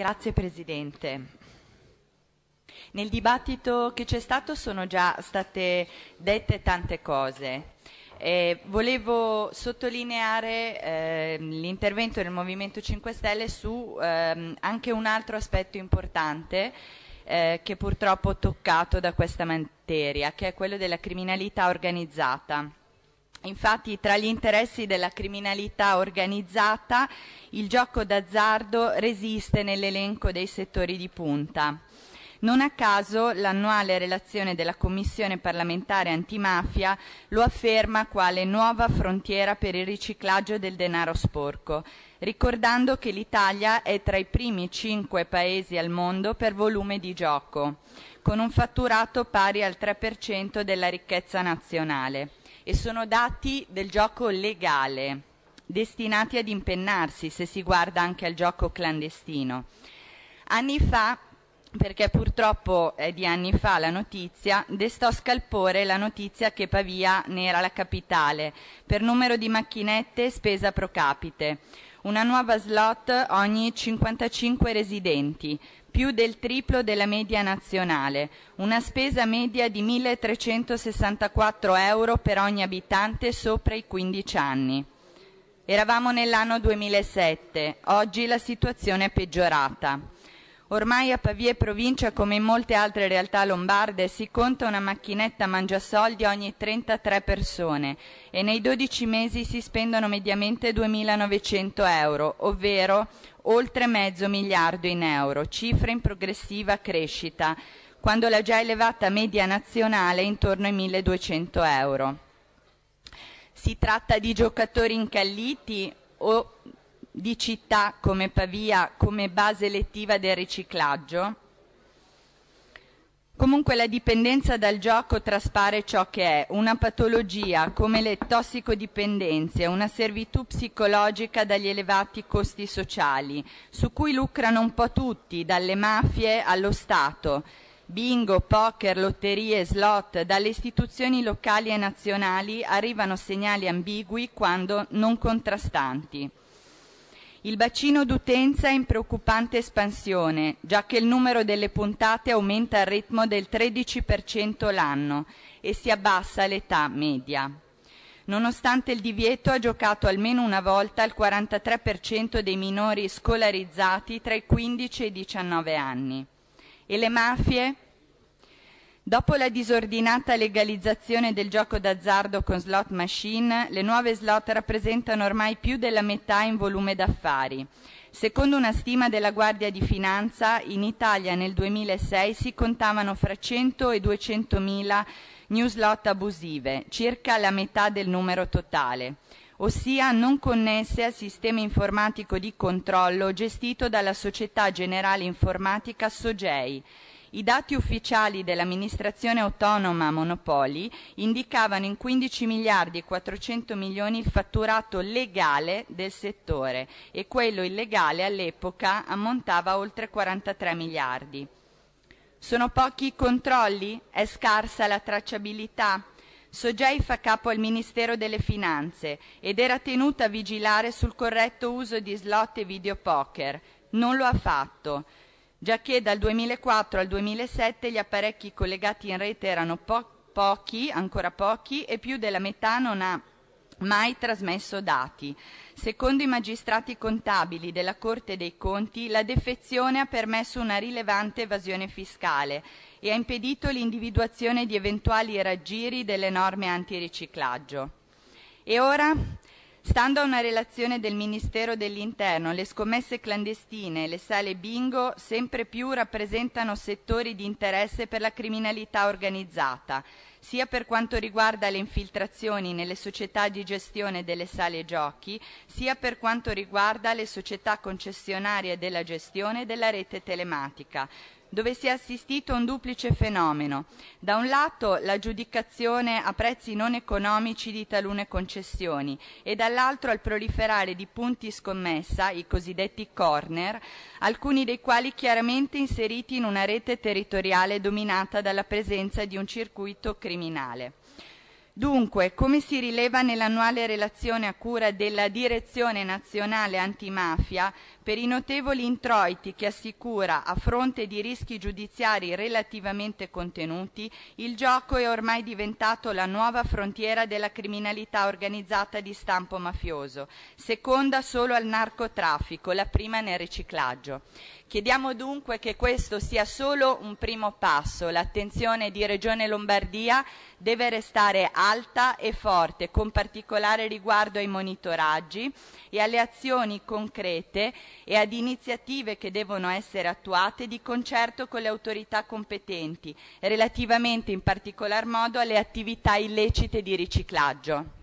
Grazie Presidente. Nel dibattito che c'è stato sono già state dette tante cose. Eh, volevo sottolineare eh, l'intervento del Movimento 5 Stelle su eh, anche un altro aspetto importante eh, che purtroppo ho toccato da questa materia, che è quello della criminalità organizzata. Infatti tra gli interessi della criminalità organizzata il gioco d'azzardo resiste nell'elenco dei settori di punta. Non a caso l'annuale relazione della Commissione parlamentare antimafia lo afferma quale nuova frontiera per il riciclaggio del denaro sporco, ricordando che l'Italia è tra i primi cinque paesi al mondo per volume di gioco, con un fatturato pari al 3% della ricchezza nazionale e sono dati del gioco legale, destinati ad impennarsi se si guarda anche al gioco clandestino. Anni fa perché purtroppo è di anni fa la notizia, destò scalpore la notizia che Pavia ne era la capitale per numero di macchinette e spesa pro capite una nuova slot ogni 55 residenti, più del triplo della media nazionale, una spesa media di 1.364 euro per ogni abitante sopra i 15 anni. Eravamo nell'anno 2007, oggi la situazione è peggiorata. Ormai a Pavia e provincia, come in molte altre realtà lombarde, si conta una macchinetta mangiasoldi ogni 33 persone e nei 12 mesi si spendono mediamente 2.900 euro, ovvero oltre mezzo miliardo in euro, cifra in progressiva crescita, quando la già elevata media nazionale è intorno ai 1.200 euro. Si tratta di giocatori incalliti o di città come Pavia come base elettiva del riciclaggio? Comunque la dipendenza dal gioco traspare ciò che è, una patologia come le tossicodipendenze, una servitù psicologica dagli elevati costi sociali, su cui lucrano un po' tutti, dalle mafie allo Stato, bingo, poker, lotterie, slot, dalle istituzioni locali e nazionali arrivano segnali ambigui quando non contrastanti. Il bacino d'utenza è in preoccupante espansione, già che il numero delle puntate aumenta al ritmo del 13% l'anno e si abbassa l'età media. Nonostante il divieto ha giocato almeno una volta il 43% dei minori scolarizzati tra i 15 e i 19 anni. E le mafie? Dopo la disordinata legalizzazione del gioco d'azzardo con slot machine, le nuove slot rappresentano ormai più della metà in volume d'affari. Secondo una stima della Guardia di Finanza, in Italia nel 2006 si contavano fra 100 e 200 mila new slot abusive, circa la metà del numero totale, ossia non connesse al sistema informatico di controllo gestito dalla Società Generale Informatica Sogei i dati ufficiali dell'amministrazione autonoma Monopoli indicavano in 15 miliardi e 400 milioni il fatturato legale del settore e quello illegale all'epoca ammontava a oltre 43 miliardi. Sono pochi i controlli? È scarsa la tracciabilità? Sogei fa capo al Ministero delle Finanze ed era tenuta a vigilare sul corretto uso di slot e videopoker. Non lo ha fatto. Già che dal 2004 al 2007 gli apparecchi collegati in rete erano po pochi, ancora pochi, e più della metà non ha mai trasmesso dati. Secondo i magistrati contabili della Corte dei Conti, la defezione ha permesso una rilevante evasione fiscale e ha impedito l'individuazione di eventuali raggiri delle norme antiriciclaggio. E ora Stando a una relazione del Ministero dell'Interno, le scommesse clandestine e le sale bingo sempre più rappresentano settori di interesse per la criminalità organizzata, sia per quanto riguarda le infiltrazioni nelle società di gestione delle sale giochi, sia per quanto riguarda le società concessionarie della gestione della rete telematica dove si è assistito a un duplice fenomeno. Da un lato l'aggiudicazione a prezzi non economici di talune concessioni e dall'altro al proliferare di punti scommessa, i cosiddetti corner, alcuni dei quali chiaramente inseriti in una rete territoriale dominata dalla presenza di un circuito criminale. Dunque, come si rileva nell'annuale relazione a cura della Direzione Nazionale Antimafia, per i notevoli introiti che assicura a fronte di rischi giudiziari relativamente contenuti, il gioco è ormai diventato la nuova frontiera della criminalità organizzata di stampo mafioso, seconda solo al narcotraffico, la prima nel riciclaggio. Chiediamo dunque che questo sia solo un primo passo. L'attenzione di Regione Lombardia deve restare alta e forte, con particolare riguardo ai monitoraggi e alle azioni concrete e ad iniziative che devono essere attuate di concerto con le autorità competenti, relativamente in particolar modo alle attività illecite di riciclaggio.